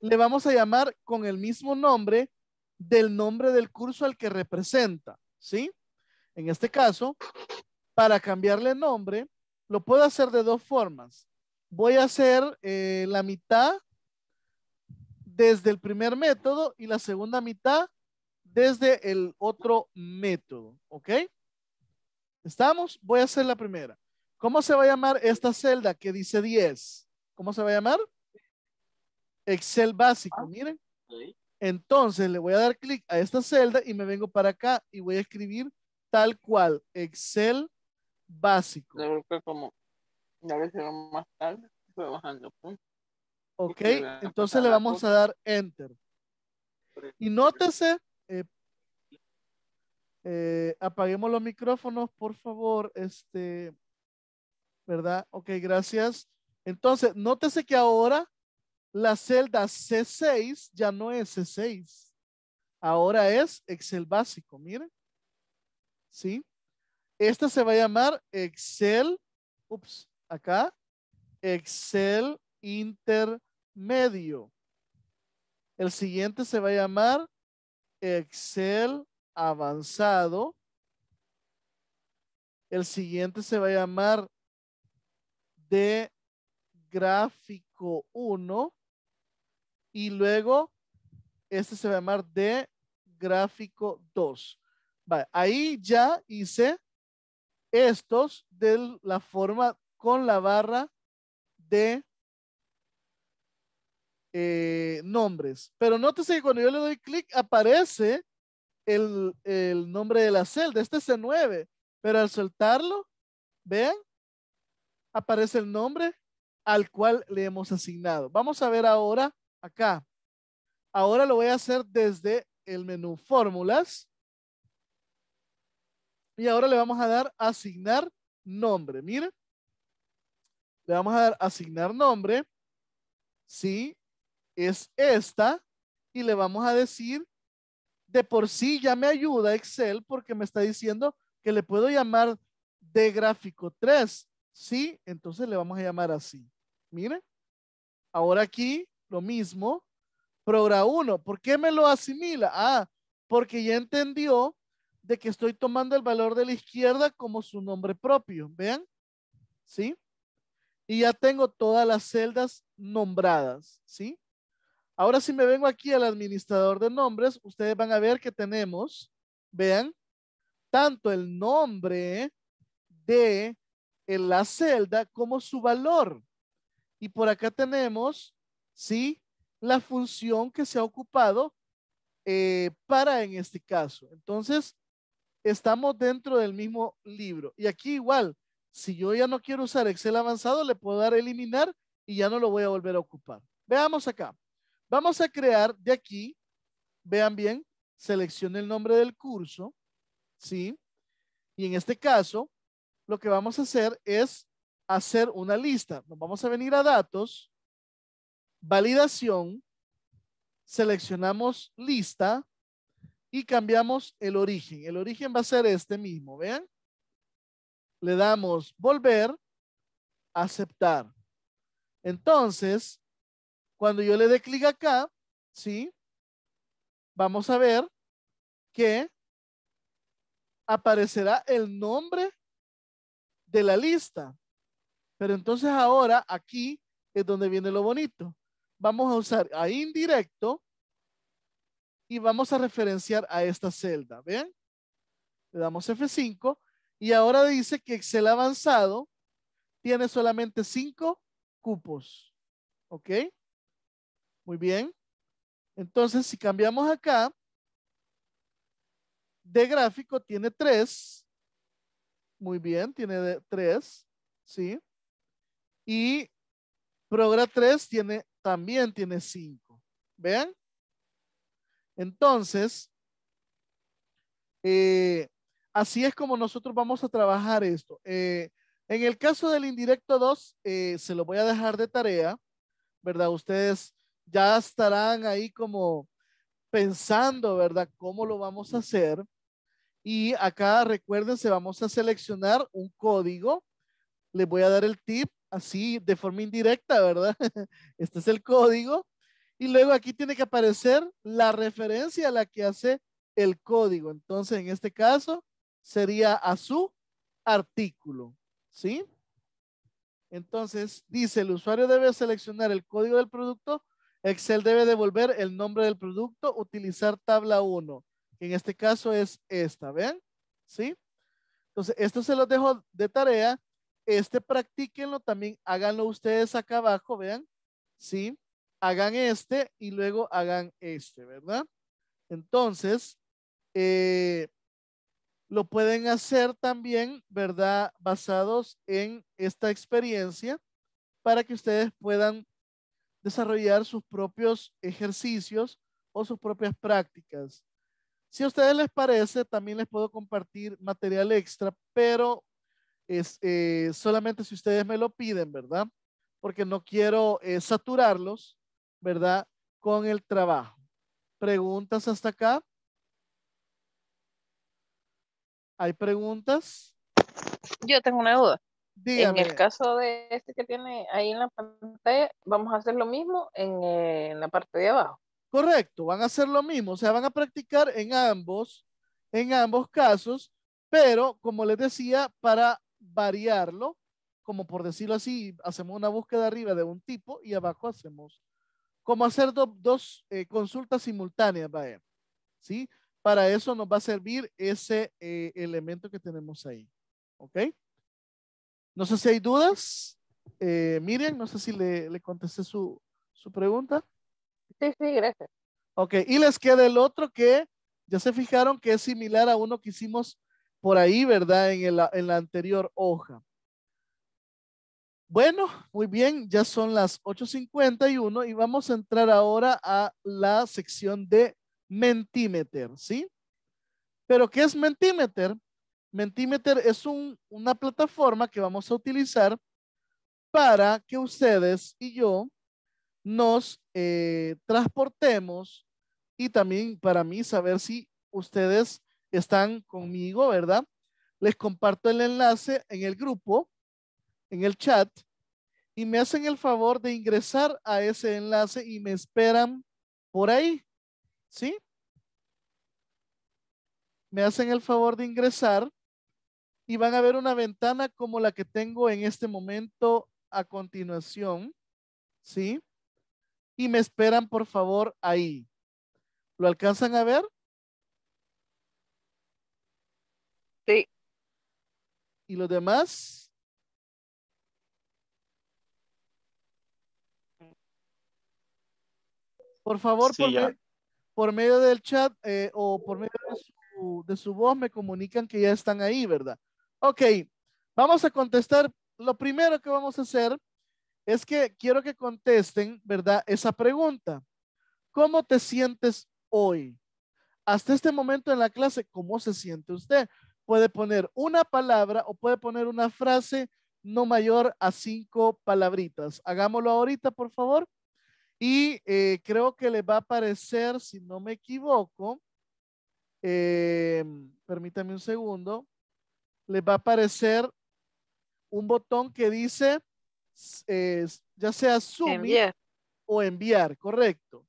Le vamos a llamar con el mismo nombre del nombre del curso al que representa, ¿sí? En este caso, para cambiarle nombre, lo puedo hacer de dos formas. Voy a hacer eh, la mitad desde el primer método y la segunda mitad desde el otro método, ¿ok? ¿Estamos? Voy a hacer la primera. ¿Cómo se va a llamar esta celda que dice 10? ¿Cómo se va a llamar? Excel básico, ah, miren. Entonces le voy a dar clic a esta celda y me vengo para acá y voy a escribir tal cual, Excel básico. más Ok, eh, entonces pues, le vamos a dar Enter. Y nótese eh, eh, apaguemos los micrófonos, por favor. Este, ¿verdad? Ok, gracias. Entonces, nótese que ahora la celda C6 ya no es C6. Ahora es Excel básico, miren. ¿Sí? Esta se va a llamar Excel, ups, acá, Excel intermedio. El siguiente se va a llamar Excel avanzado. El siguiente se va a llamar de gráfico 1 y luego este se va a llamar de gráfico 2. ahí ya hice estos de la forma con la barra de eh, nombres. Pero nótese que cuando yo le doy clic aparece el, nombre de la celda. Este es c 9. Pero al soltarlo, vean, aparece el nombre al cual le hemos asignado. Vamos a ver ahora acá. Ahora lo voy a hacer desde el menú fórmulas. Y ahora le vamos a dar asignar nombre. Miren. Le vamos a dar asignar nombre. Sí es esta y le vamos a decir, de por sí ya me ayuda Excel porque me está diciendo que le puedo llamar de gráfico 3. ¿Sí? Entonces le vamos a llamar así. Miren. Ahora aquí lo mismo. Programa 1. ¿Por qué me lo asimila? Ah, porque ya entendió de que estoy tomando el valor de la izquierda como su nombre propio. ¿Vean? ¿Sí? Y ya tengo todas las celdas nombradas. ¿Sí? Ahora si me vengo aquí al administrador de nombres, ustedes van a ver que tenemos, vean, tanto el nombre de la celda como su valor. Y por acá tenemos, ¿sí? La función que se ha ocupado eh, para en este caso. Entonces, estamos dentro del mismo libro. Y aquí igual, si yo ya no quiero usar Excel avanzado, le puedo dar eliminar y ya no lo voy a volver a ocupar. Veamos acá. Vamos a crear de aquí, vean bien, seleccione el nombre del curso, ¿sí? Y en este caso, lo que vamos a hacer es hacer una lista. Nos vamos a venir a datos, validación, seleccionamos lista y cambiamos el origen. El origen va a ser este mismo, vean. Le damos volver, aceptar. Entonces, cuando yo le dé clic acá, ¿sí? Vamos a ver que aparecerá el nombre de la lista. Pero entonces ahora aquí es donde viene lo bonito. Vamos a usar a indirecto y vamos a referenciar a esta celda. ¿Ven? Le damos F5 y ahora dice que Excel avanzado tiene solamente cinco cupos. ¿Ok? Muy bien. Entonces, si cambiamos acá, de gráfico tiene tres. Muy bien, tiene tres. ¿Sí? Y Progra 3 tiene, también tiene cinco. ¿Vean? Entonces, eh, así es como nosotros vamos a trabajar esto. Eh, en el caso del indirecto 2, eh, se lo voy a dejar de tarea, ¿verdad? Ustedes ya estarán ahí como pensando, ¿verdad? ¿Cómo lo vamos a hacer? Y acá recuerden se vamos a seleccionar un código. Les voy a dar el tip así de forma indirecta, ¿verdad? Este es el código. Y luego aquí tiene que aparecer la referencia a la que hace el código. Entonces, en este caso, sería a su artículo, ¿sí? Entonces, dice, el usuario debe seleccionar el código del producto Excel debe devolver el nombre del producto, utilizar tabla 1. En este caso es esta, ¿ven? ¿Sí? Entonces, esto se lo dejo de tarea. Este practíquenlo también, háganlo ustedes acá abajo, vean. ¿Sí? Hagan este y luego hagan este, ¿verdad? Entonces, eh, lo pueden hacer también, ¿verdad? Basados en esta experiencia para que ustedes puedan desarrollar sus propios ejercicios o sus propias prácticas. Si a ustedes les parece, también les puedo compartir material extra, pero es eh, solamente si ustedes me lo piden, ¿verdad? Porque no quiero eh, saturarlos, ¿verdad? Con el trabajo. ¿Preguntas hasta acá? ¿Hay preguntas? Yo tengo una duda. En el caso de este que tiene ahí en la pantalla, vamos a hacer lo mismo eh, en, la parte de abajo. Correcto, van a hacer lo mismo, o sea, van a practicar en ambos, en ambos casos, pero como les decía, para variarlo, como por decirlo así, hacemos una búsqueda arriba de un tipo y abajo hacemos como hacer dos eh, consultas simultáneas, vaya, ¿sí? Para eso nos va a servir ese eh, elemento que tenemos ahí, ¿ok? No sé si hay dudas. Eh, Miriam, no sé si le, le contesté su, pregunta. Sí, sí, gracias. Ok, y les queda el otro que ya se fijaron que es similar a uno que hicimos por ahí, ¿verdad? En, la anterior hoja. Bueno, muy bien, ya son las 8.51 y vamos a entrar ahora a la sección de Mentimeter, ¿sí? ¿Pero qué es Mentimeter? Mentimeter es un, una plataforma que vamos a utilizar para que ustedes y yo nos eh, transportemos y también para mí saber si ustedes están conmigo, ¿verdad? Les comparto el enlace en el grupo, en el chat, y me hacen el favor de ingresar a ese enlace y me esperan por ahí, ¿sí? Me hacen el favor de ingresar y van a ver una ventana como la que tengo en este momento a continuación, ¿sí? Y me esperan, por favor, ahí. ¿Lo alcanzan a ver? Sí. ¿Y los demás? Por favor, por, medio del chat eh, o por medio de su, de su voz me comunican que ya están ahí, ¿verdad? Ok, vamos a contestar. Lo primero que vamos a hacer es que quiero que contesten, ¿verdad? Esa pregunta. ¿Cómo te sientes hoy? Hasta este momento en la clase, ¿cómo se siente usted? Puede poner una palabra o puede poner una frase no mayor a cinco palabritas. Hagámoslo ahorita, por favor. Y eh, creo que le va a aparecer, si no me equivoco, eh, permítame un segundo les va a aparecer un botón que dice, eh, ya sea subir o enviar, correcto.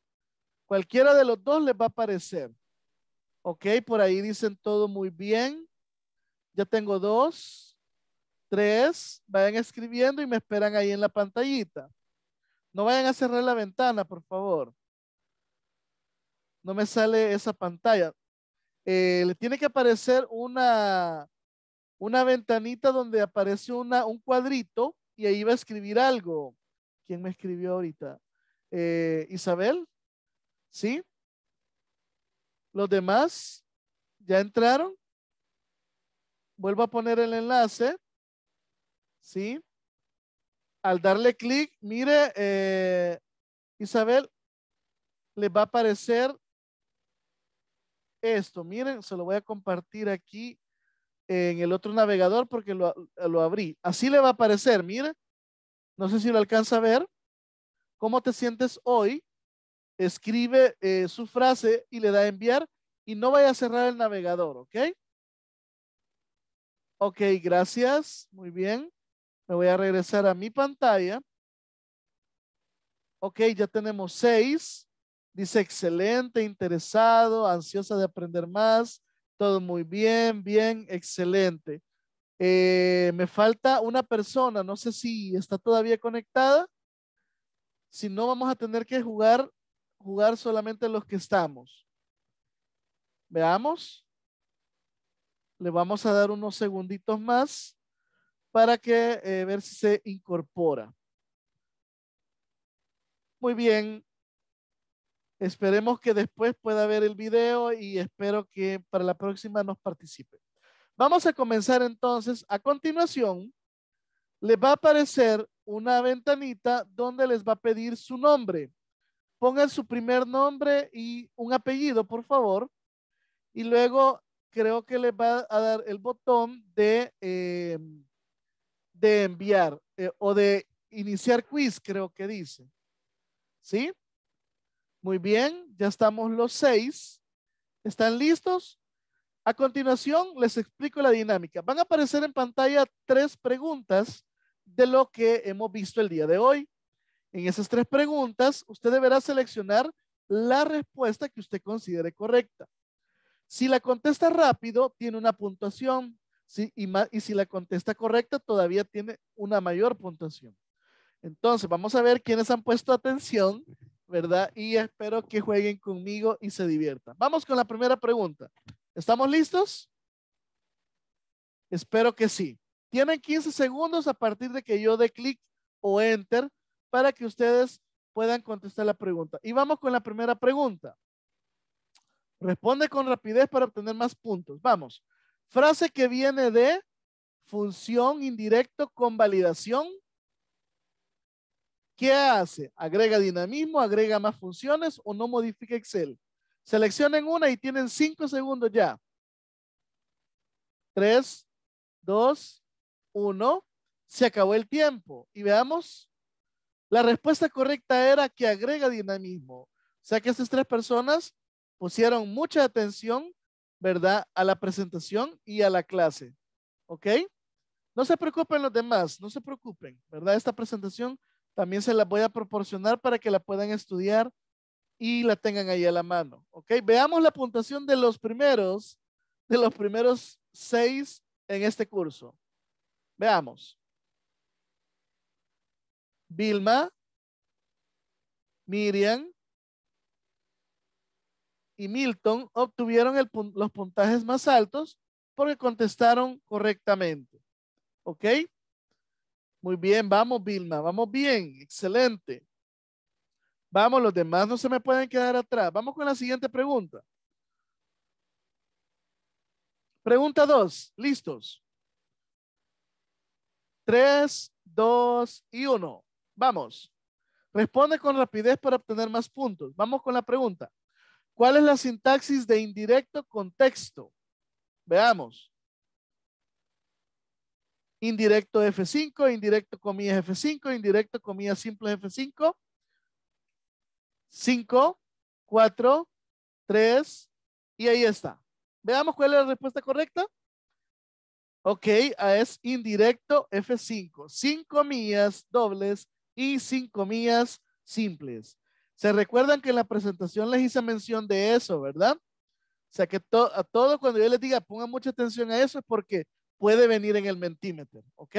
Cualquiera de los dos les va a aparecer. Ok, por ahí dicen todo muy bien. Ya tengo dos, tres. Vayan escribiendo y me esperan ahí en la pantallita. No vayan a cerrar la ventana, por favor. No me sale esa pantalla. Eh, le tiene que aparecer una, una ventanita donde aparece una, un cuadrito y ahí va a escribir algo. ¿Quién me escribió ahorita? Eh, Isabel, ¿sí? ¿Los demás ya entraron? Vuelvo a poner el enlace, ¿sí? Al darle clic, mire, eh, Isabel, le va a aparecer esto. Miren, se lo voy a compartir aquí en el otro navegador porque lo, abrí. Así le va a aparecer, mira. No sé si lo alcanza a ver. ¿Cómo te sientes hoy? Escribe eh, su frase y le da enviar y no vaya a cerrar el navegador, ¿ok? Ok, gracias. Muy bien. Me voy a regresar a mi pantalla. Ok, ya tenemos seis. Dice excelente, interesado, ansiosa de aprender más, todo muy bien, bien, excelente. Eh, me falta una persona, no sé si está todavía conectada. Si no, vamos a tener que jugar, jugar solamente los que estamos. Veamos. Le vamos a dar unos segunditos más para que eh, ver si se incorpora. Muy bien. Esperemos que después pueda ver el video y espero que para la próxima nos participe. Vamos a comenzar entonces. A continuación, les va a aparecer una ventanita donde les va a pedir su nombre. Pongan su primer nombre y un apellido, por favor. Y luego creo que les va a dar el botón de, eh, de enviar eh, o de iniciar quiz, creo que dice. ¿Sí? Muy bien, ya estamos los seis. ¿Están listos? A continuación, les explico la dinámica. Van a aparecer en pantalla tres preguntas de lo que hemos visto el día de hoy. En esas tres preguntas, usted deberá seleccionar la respuesta que usted considere correcta. Si la contesta rápido, tiene una puntuación. y, y, si la contesta correcta, todavía tiene una mayor puntuación. Entonces, vamos a ver quiénes han puesto atención ¿verdad? Y espero que jueguen conmigo y se diviertan. Vamos con la primera pregunta. ¿Estamos listos? Espero que sí. Tienen 15 segundos a partir de que yo dé clic o enter para que ustedes puedan contestar la pregunta. Y vamos con la primera pregunta. Responde con rapidez para obtener más puntos. Vamos. Frase que viene de función indirecto con validación ¿Qué hace? ¿Agrega dinamismo? ¿Agrega más funciones o no modifica Excel? Seleccionen una y tienen cinco segundos ya. Tres, dos, uno. Se acabó el tiempo. Y veamos. La respuesta correcta era que agrega dinamismo. O sea que estas tres personas pusieron mucha atención, ¿verdad? A la presentación y a la clase. ¿Ok? No se preocupen los demás, no se preocupen, ¿verdad? Esta presentación también se las voy a proporcionar para que la puedan estudiar y la tengan ahí a la mano. Ok, veamos la puntuación de los primeros, de los primeros seis en este curso. Veamos. Vilma, Miriam y Milton obtuvieron los puntajes más altos porque contestaron correctamente. ¿Ok? Muy bien, vamos Vilma, vamos bien, excelente. Vamos, los demás no se me pueden quedar atrás. Vamos con la siguiente pregunta. Pregunta dos, listos. Tres, dos y uno. Vamos. Responde con rapidez para obtener más puntos. Vamos con la pregunta. ¿Cuál es la sintaxis de indirecto contexto? Veamos indirecto F5, indirecto comillas F5, indirecto comillas simples F5. 5, 4, 3 y ahí está. Veamos cuál es la respuesta correcta. Ok, ah, es indirecto F5. 5 millas dobles y 5 millas simples. Se recuerdan que en la presentación les hice mención de eso, ¿verdad? O sea que todo a todo cuando yo les diga pongan mucha atención a eso es porque puede venir en el mentímetro, ¿ok?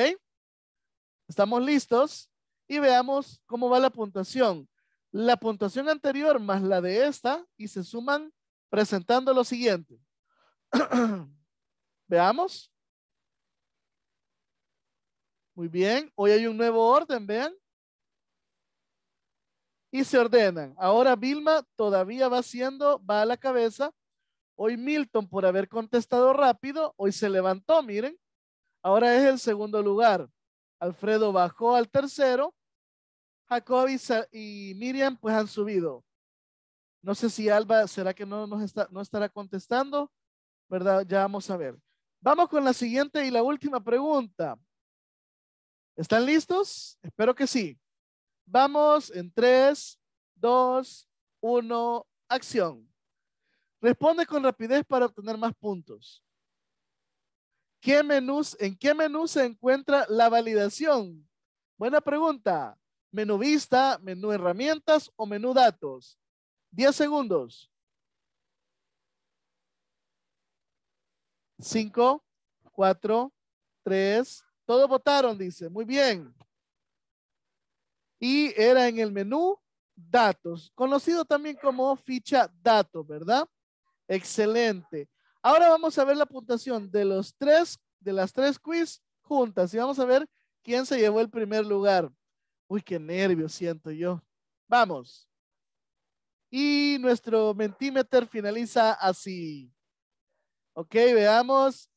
Estamos listos y veamos cómo va la puntuación. La puntuación anterior más la de esta y se suman presentando lo siguiente. veamos. Muy bien, hoy hay un nuevo orden, vean. Y se ordenan. Ahora Vilma todavía va siendo, va a la cabeza Hoy Milton, por haber contestado rápido, hoy se levantó, miren. Ahora es el segundo lugar. Alfredo bajó al tercero. Jacob y, Miriam pues han subido. No sé si Alba, ¿será que no, está, no estará contestando? ¿Verdad? Ya vamos a ver. Vamos con la siguiente y la última pregunta. ¿Están listos? Espero que sí. Vamos en 3, 2, 1, acción. Responde con rapidez para obtener más puntos. ¿Qué ¿En qué menú se encuentra la validación? Buena pregunta. Menú vista, menú herramientas o menú datos. 10 segundos. 5, 4, 3. Todos votaron, dice. Muy bien. Y era en el menú datos, conocido también como ficha datos, ¿verdad? Excelente. Ahora vamos a ver la puntuación de los tres, de las tres quiz juntas y vamos a ver quién se llevó el primer lugar. Uy, qué nervios siento yo. Vamos. Y nuestro mentimeter finaliza así. Ok, veamos.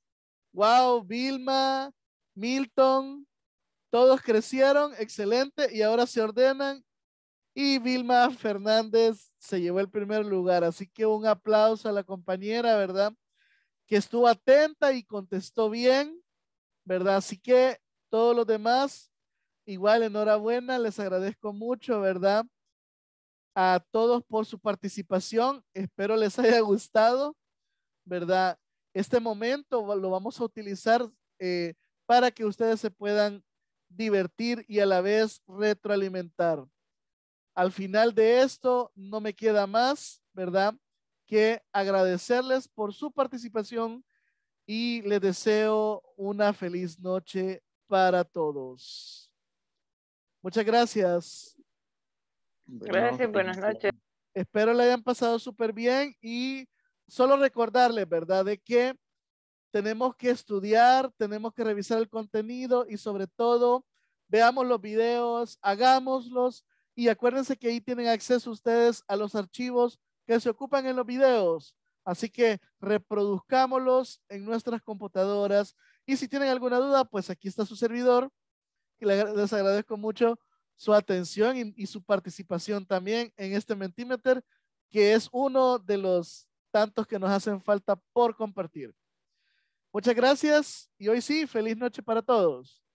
Wow, Vilma, Milton, todos crecieron, excelente, y ahora se ordenan y Vilma Fernández se llevó el primer lugar. Así que un aplauso a la compañera, ¿verdad? Que estuvo atenta y contestó bien, ¿verdad? Así que todos los demás, igual enhorabuena, les agradezco mucho, ¿verdad? A todos por su participación. Espero les haya gustado, ¿verdad? Este momento lo vamos a utilizar eh, para que ustedes se puedan divertir y a la vez retroalimentar. Al final de esto, no me queda más, ¿verdad? Que agradecerles por su participación y les deseo una feliz noche para todos. Muchas gracias. Gracias, buenas noches. Espero le hayan pasado súper bien y solo recordarles, ¿verdad? De que tenemos que estudiar, tenemos que revisar el contenido y sobre todo veamos los videos, hagámoslos y acuérdense que ahí tienen acceso ustedes a los archivos que se ocupan en los videos. Así que reproduzcámoslos en nuestras computadoras. Y si tienen alguna duda, pues aquí está su servidor. Les agradezco mucho su atención y, su participación también en este Mentimeter, que es uno de los tantos que nos hacen falta por compartir. Muchas gracias y hoy sí, feliz noche para todos.